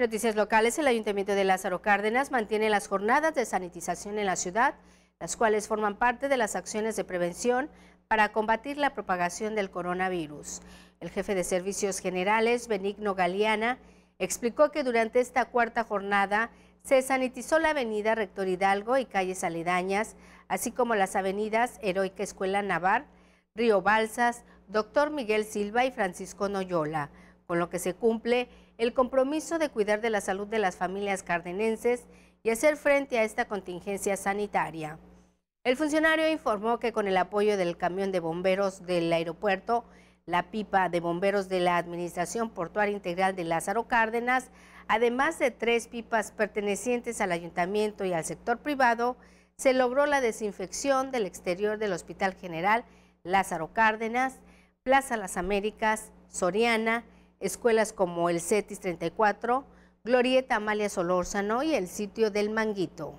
noticias locales, el Ayuntamiento de Lázaro Cárdenas mantiene las jornadas de sanitización en la ciudad, las cuales forman parte de las acciones de prevención para combatir la propagación del coronavirus. El jefe de Servicios Generales, Benigno Galeana, explicó que durante esta cuarta jornada se sanitizó la avenida Rector Hidalgo y calles aledañas, así como las avenidas Heroica Escuela Navar, Río Balsas, Doctor Miguel Silva y Francisco Noyola con lo que se cumple el compromiso de cuidar de la salud de las familias cardenenses y hacer frente a esta contingencia sanitaria. El funcionario informó que con el apoyo del camión de bomberos del aeropuerto, la pipa de bomberos de la Administración Portuaria Integral de Lázaro Cárdenas, además de tres pipas pertenecientes al ayuntamiento y al sector privado, se logró la desinfección del exterior del Hospital General Lázaro Cárdenas, Plaza Las Américas, Soriana, escuelas como el CETIS 34, Glorieta Amalia Solórzano y el sitio del Manguito.